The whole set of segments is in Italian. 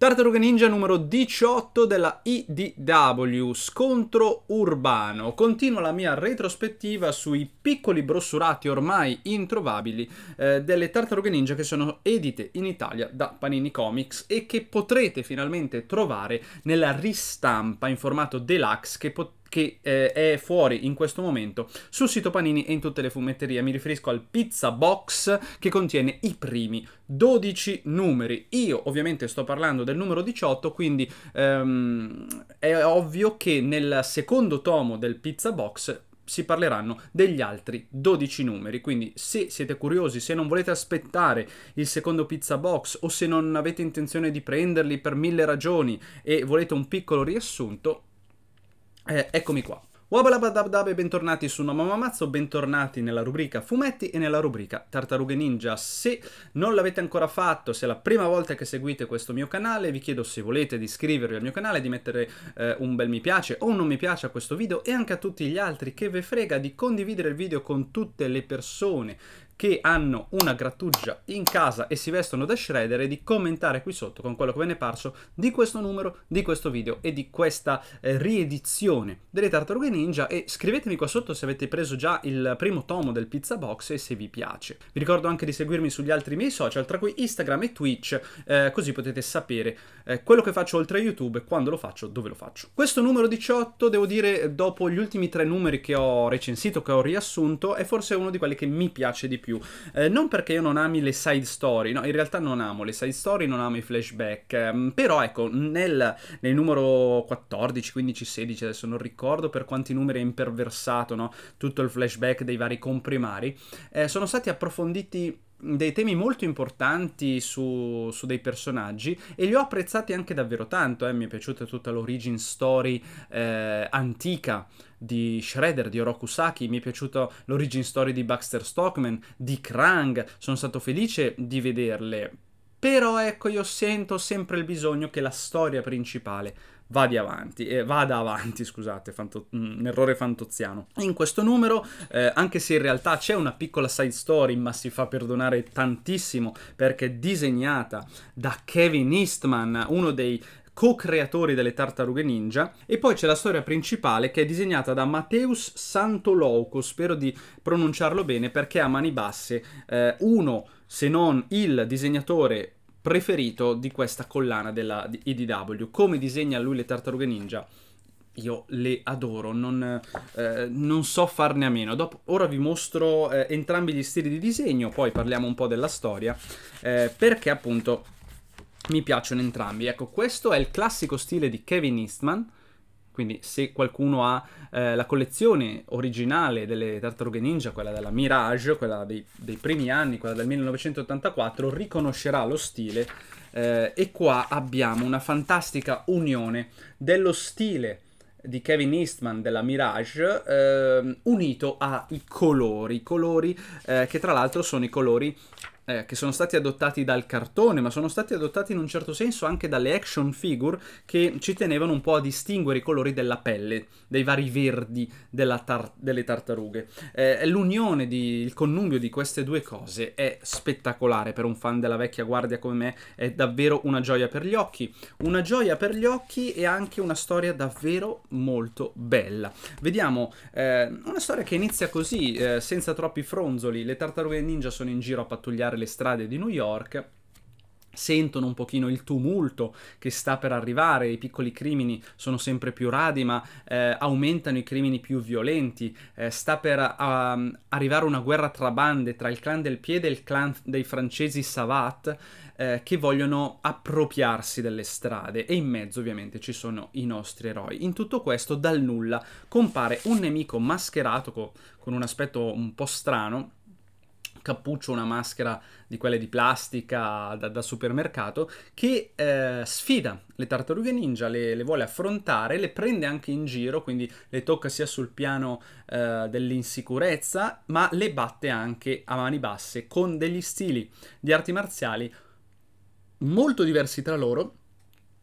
Tartaruga Ninja numero 18 della IDW, scontro urbano. Continua la mia retrospettiva sui piccoli brossurati ormai introvabili eh, delle Tartarughe Ninja che sono edite in Italia da Panini Comics e che potrete finalmente trovare nella ristampa in formato deluxe che potete che eh, è fuori in questo momento sul sito Panini e in tutte le fumetterie. Mi riferisco al Pizza Box che contiene i primi 12 numeri. Io ovviamente sto parlando del numero 18, quindi ehm, è ovvio che nel secondo tomo del Pizza Box si parleranno degli altri 12 numeri. Quindi se siete curiosi, se non volete aspettare il secondo pizza box o se non avete intenzione di prenderli per mille ragioni e volete un piccolo riassunto, eh, eccomi qua. Wabalabadabdab e bentornati su Noma Mamazzo, bentornati nella rubrica fumetti e nella rubrica tartarughe ninja. Se non l'avete ancora fatto, se è la prima volta che seguite questo mio canale, vi chiedo se volete di iscrivervi al mio canale, di mettere eh, un bel mi piace o un non mi piace a questo video e anche a tutti gli altri che ve frega di condividere il video con tutte le persone che hanno una grattugia in casa e si vestono da shredder di commentare qui sotto con quello che ve ne è parso di questo numero, di questo video e di questa eh, riedizione delle tartarughe ninja e scrivetemi qua sotto se avete preso già il primo tomo del pizza box e se vi piace. Vi ricordo anche di seguirmi sugli altri miei social tra cui Instagram e Twitch eh, così potete sapere eh, quello che faccio oltre a YouTube, quando lo faccio, dove lo faccio. Questo numero 18 devo dire dopo gli ultimi tre numeri che ho recensito, che ho riassunto è forse uno di quelli che mi piace di più più. Eh, non perché io non ami le side story, no, in realtà non amo le side story, non amo i flashback, ehm, però ecco, nel, nel, numero 14, 15, 16, adesso non ricordo per quanti numeri è imperversato, no, tutto il flashback dei vari comprimari, eh, sono stati approfonditi dei temi molto importanti su, su, dei personaggi e li ho apprezzati anche davvero tanto, eh. mi è piaciuta tutta l'origin story eh, antica di Shredder, di Orokusaki, mi è piaciuta l'origin story di Baxter Stockman, di Krang, sono stato felice di vederle però ecco, io sento sempre il bisogno che la storia principale vada avanti, eh, vada avanti scusate, fanto- mm, un errore fantoziano. In questo numero, eh, anche se in realtà c'è una piccola side story, ma si fa perdonare tantissimo perché è disegnata da Kevin Eastman, uno dei co-creatori delle Tartarughe Ninja, e poi c'è la storia principale che è disegnata da Mateus Santolouco, spero di pronunciarlo bene perché a mani basse eh, uno se non il disegnatore preferito di questa collana della IDW. Come disegna lui le tartarughe ninja? Io le adoro, non, eh, non so farne a meno. Dopo, ora vi mostro eh, entrambi gli stili di disegno, poi parliamo un po' della storia, eh, perché appunto mi piacciono entrambi. Ecco, questo è il classico stile di Kevin Eastman, quindi se qualcuno ha eh, la collezione originale delle tartarughe ninja, quella della Mirage, quella dei, dei primi anni, quella del 1984, riconoscerà lo stile. Eh, e qua abbiamo una fantastica unione dello stile di Kevin Eastman della Mirage eh, unito ai colori, colori eh, che tra l'altro sono i colori eh, che sono stati adottati dal cartone, ma sono stati adottati in un certo senso anche dalle action figure che ci tenevano un po' a distinguere i colori della pelle, dei vari verdi tar- delle tartarughe. Eh, l'unione, di, il connubio di queste due cose è spettacolare per un fan della vecchia guardia come me, è davvero una gioia per gli occhi, una gioia per gli occhi e anche una storia davvero molto bella. Vediamo eh, una storia che inizia così, eh, senza troppi fronzoli, le tartarughe ninja sono in giro a pattugliare le strade di New York sentono un pochino il tumulto che sta per arrivare, i piccoli crimini sono sempre più radi, ma eh, aumentano i crimini più violenti, eh, sta per uh, arrivare una guerra tra bande, tra il clan del piede e il clan dei francesi Savat, eh, che vogliono appropriarsi delle strade e in mezzo ovviamente ci sono i nostri eroi. In tutto questo, dal nulla, compare un nemico mascherato co- con un aspetto un po' strano, cappuccio, una maschera di quelle di plastica da, da supermercato, che eh, sfida le tartarughe ninja, le, le, vuole affrontare, le prende anche in giro, quindi le tocca sia sul piano eh, dell'insicurezza, ma le batte anche a mani basse con degli stili di arti marziali molto diversi tra loro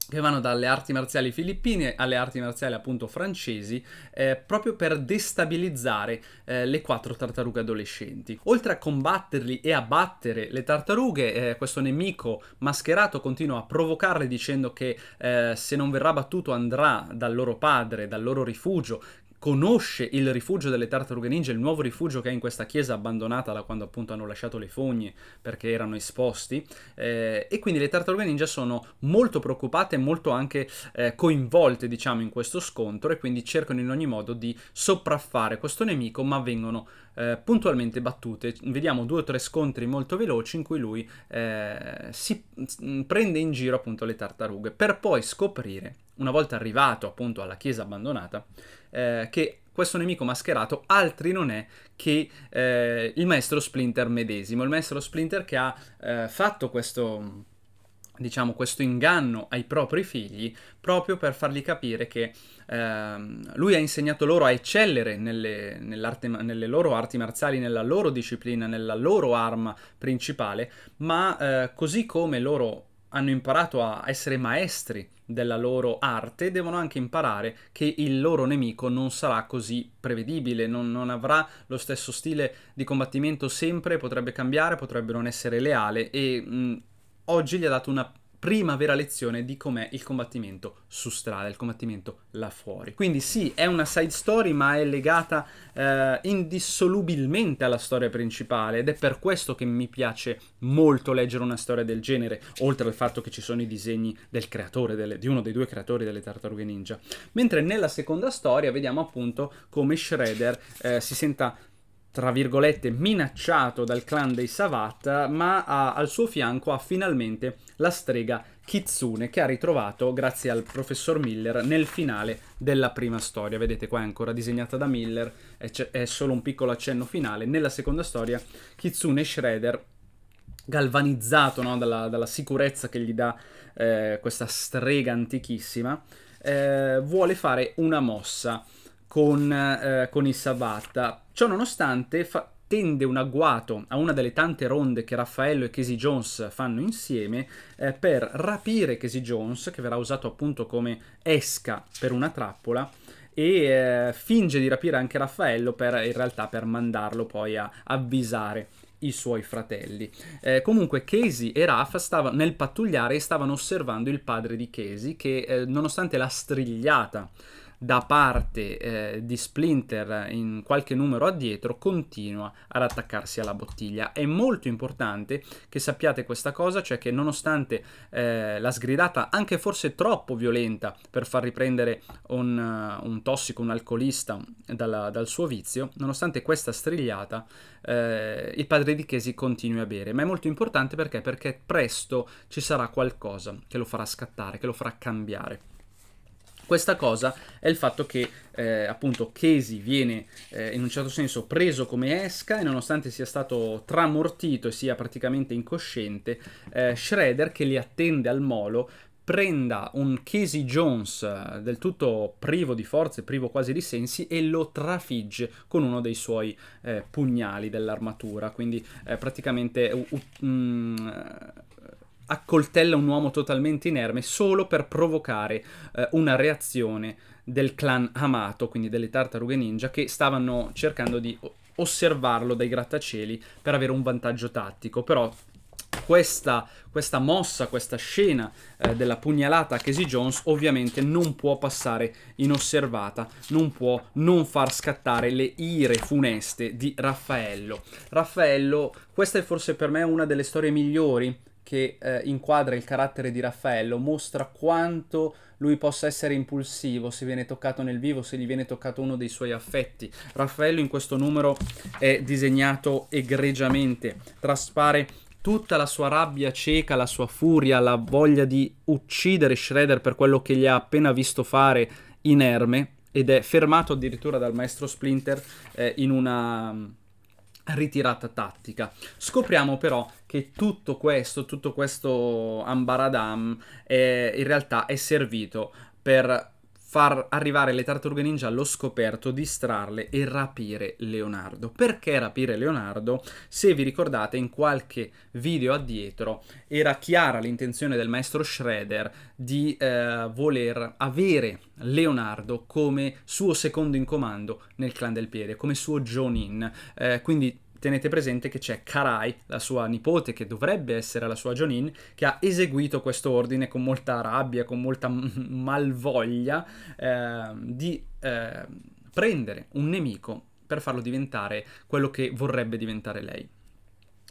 che vanno dalle arti marziali filippine alle arti marziali appunto francesi, eh, proprio per destabilizzare eh, le quattro tartarughe adolescenti. Oltre a combatterli e a battere le tartarughe, eh, questo nemico mascherato continua a provocarle dicendo che eh, se non verrà battuto andrà dal loro padre, dal loro rifugio, conosce il rifugio delle tartarughe ninja, il nuovo rifugio che è in questa chiesa abbandonata da quando appunto hanno lasciato le fogne perché erano esposti eh, e quindi le tartarughe ninja sono molto preoccupate e molto anche eh, coinvolte diciamo in questo scontro e quindi cercano in ogni modo di sopraffare questo nemico ma vengono eh, puntualmente battute. Vediamo due o tre scontri molto veloci in cui lui eh, si mm, prende in giro appunto le tartarughe per poi scoprire una volta arrivato appunto alla chiesa abbandonata, eh, che questo nemico mascherato altri non è che eh, il maestro Splinter medesimo, il maestro Splinter che ha eh, fatto questo, diciamo, questo inganno ai propri figli proprio per fargli capire che ehm, lui ha insegnato loro a eccellere nelle, nelle, loro arti marziali, nella loro disciplina, nella loro arma principale, ma eh, così come loro hanno imparato a essere maestri della loro arte, devono anche imparare che il loro nemico non sarà così prevedibile, non, non avrà lo stesso stile di combattimento sempre, potrebbe cambiare, potrebbe non essere leale e mh, oggi gli ha dato una prima vera lezione di com'è il combattimento su strada, il combattimento là fuori. Quindi sì, è una side story, ma è legata eh, indissolubilmente alla storia principale ed è per questo che mi piace molto leggere una storia del genere, oltre al fatto che ci sono i disegni del creatore, delle, di uno dei due creatori delle tartarughe ninja. Mentre nella seconda storia vediamo appunto come Shredder eh, si senta tra virgolette, minacciato dal clan dei Savat, ma ha, al suo fianco ha finalmente la strega Kitsune che ha ritrovato grazie al professor Miller nel finale della prima storia. Vedete qua è ancora disegnata da Miller, è, è solo un piccolo accenno finale. Nella seconda storia Kitsune Shredder galvanizzato no, dalla, dalla, sicurezza che gli dà eh, questa strega antichissima, eh, vuole fare una mossa con, eh, con il Sabatta. Ciò nonostante fa- tende un agguato a una delle tante ronde che Raffaello e Casey Jones fanno insieme eh, per rapire Casey Jones, che verrà usato appunto come esca per una trappola, e eh, finge di rapire anche Raffaello per, in realtà per mandarlo poi a avvisare i suoi fratelli. Eh, comunque Casey e Rafa stavano nel pattugliare e stavano osservando il padre di Casey che eh, nonostante la strigliata da parte eh, di Splinter in qualche numero addietro continua ad attaccarsi alla bottiglia. È molto importante che sappiate questa cosa, cioè che nonostante eh, la sgridata anche forse troppo violenta per far riprendere un, eh, un tossico, un alcolista dalla, dal suo vizio, nonostante questa strigliata eh, il padre di Chesi continui a bere. Ma è molto importante perché? Perché presto ci sarà qualcosa che lo farà scattare, che lo farà cambiare. Questa cosa è il fatto che eh, appunto Casey viene eh, in un certo senso preso come esca e nonostante sia stato tramortito e sia praticamente incosciente, eh, Shredder che li attende al molo prenda un Casey Jones eh, del tutto privo di forze, privo quasi di sensi, e lo trafigge con uno dei suoi eh, pugnali dell'armatura. Quindi eh, praticamente uh, uh, mh, mm, accoltella un uomo totalmente inerme solo per provocare eh, una reazione del clan Amato, quindi delle tartarughe ninja, che stavano cercando di osservarlo dai grattacieli per avere un vantaggio tattico, però questa, questa mossa, questa scena eh, della pugnalata a Casey Jones ovviamente non può passare inosservata, non può non far scattare le ire funeste di Raffaello. Raffaello, questa è forse per me una delle storie migliori che eh, inquadra il carattere di Raffaello, mostra quanto lui possa essere impulsivo se viene toccato nel vivo, se gli viene toccato uno dei suoi affetti. Raffaello in questo numero è disegnato egregiamente, traspare tutta la sua rabbia cieca, la sua furia, la voglia di uccidere Shredder per quello che gli ha appena visto fare inerme ed è fermato addirittura dal maestro Splinter eh, in una ritirata tattica. Scopriamo però che tutto questo, tutto questo ambaradam eh, in realtà è servito per far arrivare le tartarughe ninja allo scoperto, distrarle e rapire Leonardo. Perché rapire Leonardo? Se vi ricordate in qualche video addietro era chiara l'intenzione del maestro Shredder di eh, voler avere Leonardo come suo secondo in comando nel clan del piede, come suo Jonin. Eh, quindi tenete presente che c'è Karai, la sua nipote, che dovrebbe essere la sua Jonin, che ha eseguito questo ordine con molta rabbia, con molta malvoglia eh, di eh, prendere un nemico per farlo diventare quello che vorrebbe diventare lei.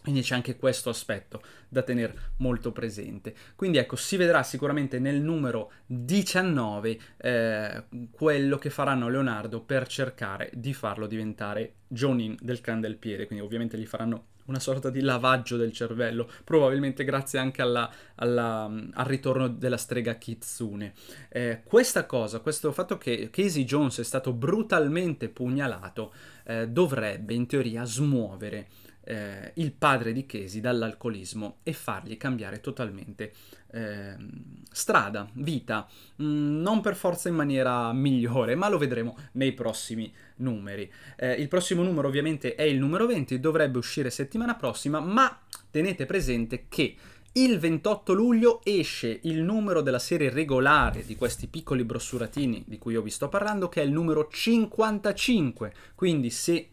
Quindi c'è anche questo aspetto da tenere molto presente. Quindi ecco, si vedrà sicuramente nel numero 19 eh, quello che faranno Leonardo per cercare di farlo diventare Jonin del clan del piede. Quindi ovviamente gli faranno una sorta di lavaggio del cervello, probabilmente grazie anche alla, alla, mm, al ritorno della strega Kitsune. Eh, questa cosa, questo fatto che Casey Jones è stato brutalmente pugnalato, eh, dovrebbe in teoria smuovere eh, il padre di Chesi dall'alcolismo e fargli cambiare totalmente eh, strada, vita, mm, non per forza in maniera migliore, ma lo vedremo nei prossimi numeri. Eh, il prossimo numero ovviamente è il numero 20, dovrebbe uscire settimana prossima, ma tenete presente che il 28 luglio esce il numero della serie regolare di questi piccoli brossuratini di cui io vi sto parlando, che è il numero 55. Quindi se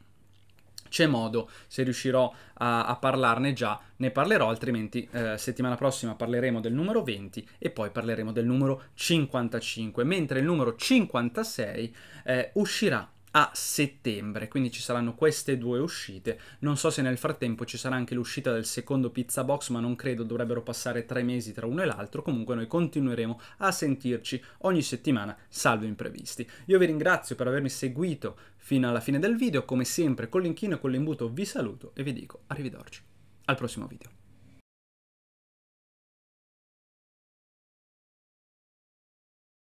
c'è modo, se riuscirò a, a parlarne già, ne parlerò, altrimenti eh, settimana prossima parleremo del numero 20 e poi parleremo del numero 55, mentre il numero 56 eh, uscirà a settembre, quindi ci saranno queste due uscite. Non so se nel frattempo ci sarà anche l'uscita del secondo pizza box, ma non credo dovrebbero passare tre mesi tra uno e l'altro. Comunque noi continueremo a sentirci ogni settimana, salvo imprevisti. Io vi ringrazio per avermi seguito fino alla fine del video, come sempre con l'inchino e con l'imbuto vi saluto e vi dico arrivederci al prossimo video.